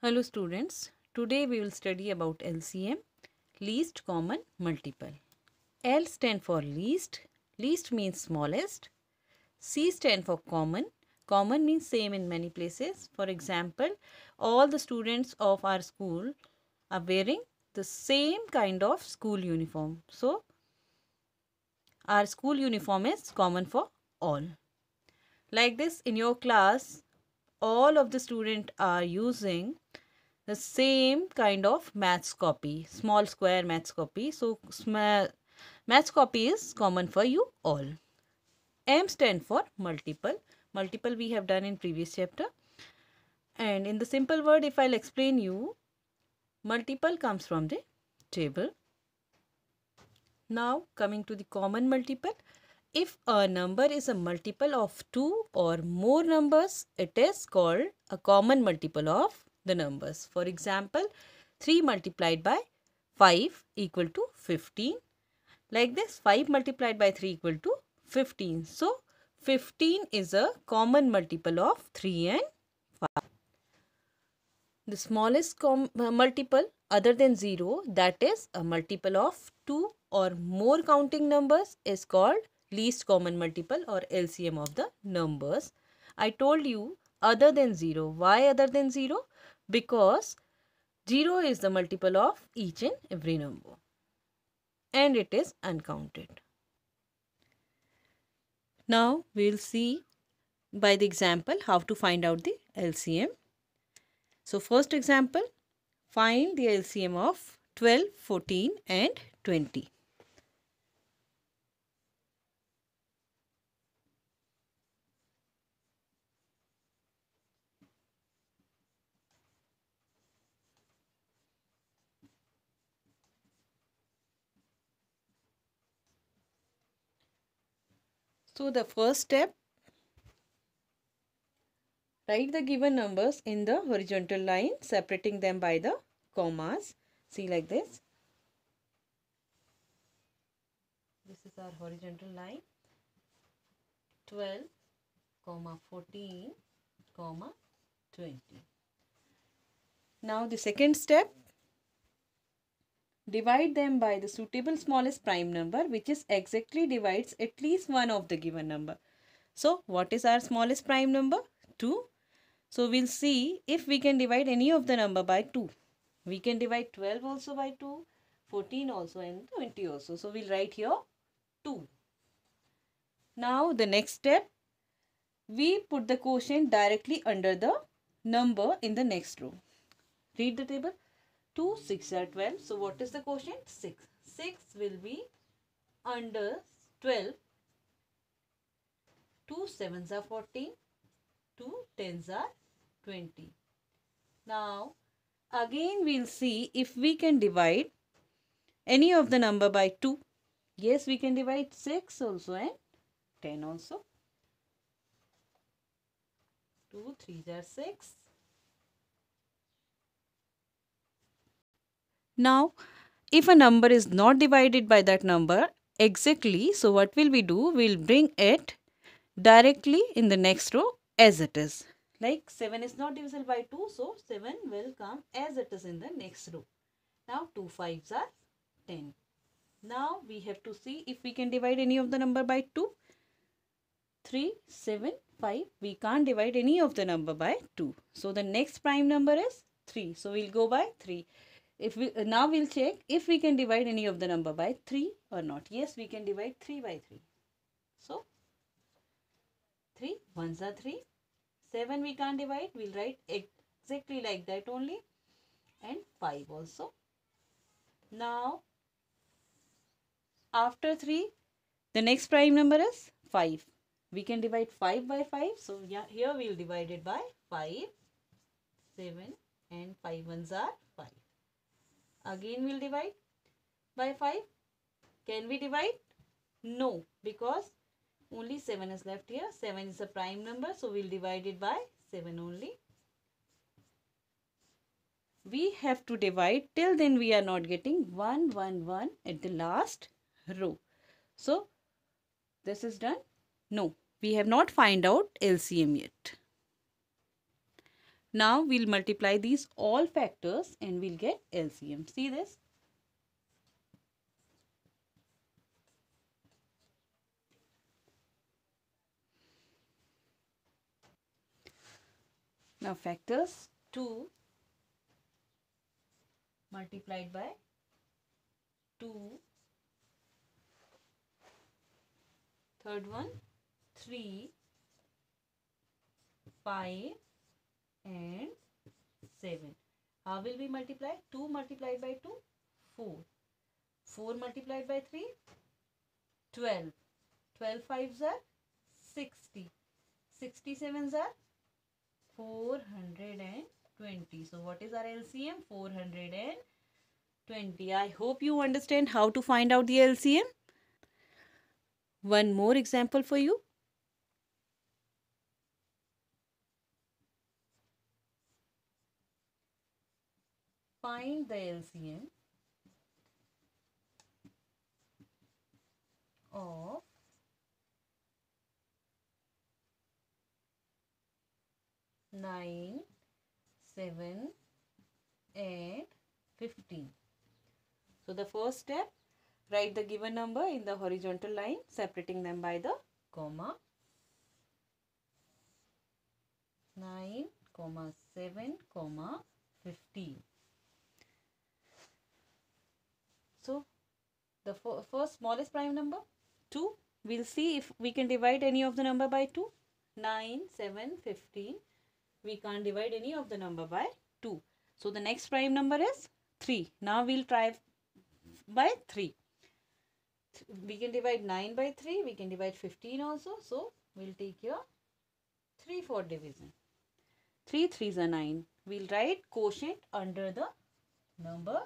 Hello students, today we will study about LCM, least common multiple. L stand for least, least means smallest. C stand for common, common means same in many places. For example, all the students of our school are wearing the same kind of school uniform. So, our school uniform is common for all. Like this in your class, all of the students are using the same kind of maths copy, small square maths copy. So, maths copy is common for you all. M stand for multiple. Multiple we have done in previous chapter. And in the simple word, if I'll explain you, multiple comes from the table. Now, coming to the common multiple. If a number is a multiple of 2 or more numbers, it is called a common multiple of the numbers. For example, 3 multiplied by 5 equal to 15. Like this, 5 multiplied by 3 equal to 15. So, 15 is a common multiple of 3 and 5. The smallest uh, multiple other than 0 that is a multiple of 2 or more counting numbers is called least common multiple or LCM of the numbers. I told you other than 0. Why other than 0? because 0 is the multiple of each and every number and it is uncounted. Now we will see by the example how to find out the LCM. So first example find the LCM of 12, 14 and 20. So the first step, write the given numbers in the horizontal line, separating them by the commas. See like this. This is our horizontal line. 12, comma 14, comma 20. Now the second step, Divide them by the suitable smallest prime number which is exactly divides at least one of the given number. So what is our smallest prime number? 2. So we'll see if we can divide any of the number by 2. We can divide 12 also by 2, 14 also and 20 also. So we'll write here 2. Now the next step, we put the quotient directly under the number in the next row. Read the table. 2, 6 are 12. So what is the quotient? 6. 6 will be under 12. 2 sevens are 14. 2 tens are 20. Now again we'll see if we can divide any of the number by 2. Yes, we can divide 6 also and 10 also. 2, 3 are 6. Now, if a number is not divided by that number exactly, so what will we do? We'll bring it directly in the next row as it is. Like 7 is not divisible by 2, so 7 will come as it is in the next row. Now, 2 5s are 10. Now, we have to see if we can divide any of the number by 2. 3, 7, 5. We can't divide any of the number by 2. So, the next prime number is 3. So, we'll go by 3. If we, uh, now we'll check if we can divide any of the number by 3 or not. Yes, we can divide 3 by 3. So, 3, 1s are 3. 7 we can't divide. We'll write exactly like that only. And 5 also. Now, after 3, the next prime number is 5. We can divide 5 by 5. So, yeah, here we'll divide it by 5, 7 and 5 ones are Again we'll divide by 5. Can we divide? No, because only 7 is left here. 7 is a prime number, so we'll divide it by 7 only. We have to divide till then we are not getting 1, 1, 1 at the last row. So, this is done? No, we have not find out LCM yet. Now we'll multiply these all factors and we'll get LCM. See this? Now factors 2 multiplied by 2 third one 3 5 and 7. How will we multiply? 2 multiplied by 2, 4. 4 multiplied by 3, 12. 12 fives are 60. 67s are 420. So what is our LCM? 420. I hope you understand how to find out the LCM. One more example for you. find the LCM of nine, seven, and fifteen. So the first step, write the given number in the horizontal line, separating them by the comma. 9, comma 7, comma 15. So the first smallest prime number 2. We'll see if we can divide any of the number by 2. 9, 7, 15. We can't divide any of the number by 2. So the next prime number is 3. Now we'll try by 3. We can divide 9 by 3. We can divide 15 also. So we'll take your 3 for division. 3 3s are 9. We'll write quotient under the number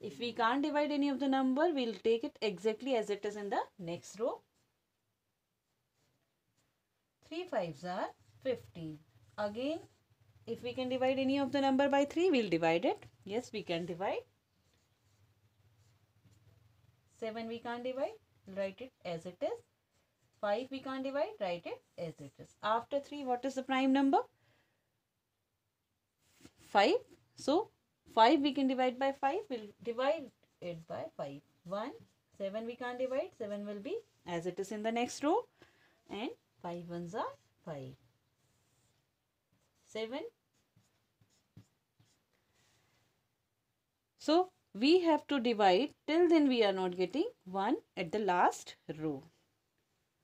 if we can't divide any of the number, we'll take it exactly as it is in the next row. 3 5s are 15. Again, if we can divide any of the number by 3, we'll divide it. Yes, we can divide. 7 we can't divide, write it as it is. 5 we can't divide, write it as it is. After 3, what is the prime number? 5. So, 5 we can divide by 5. We'll divide it by 5. 1, 7 we can't divide. 7 will be as it is in the next row. And 5 ones are 5. 7. So, we have to divide. Till then we are not getting 1 at the last row.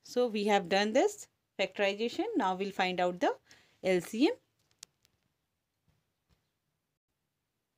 So, we have done this factorization. Now, we'll find out the LCM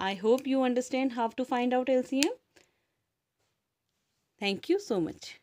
I hope you understand how to find out LCM. Thank you so much.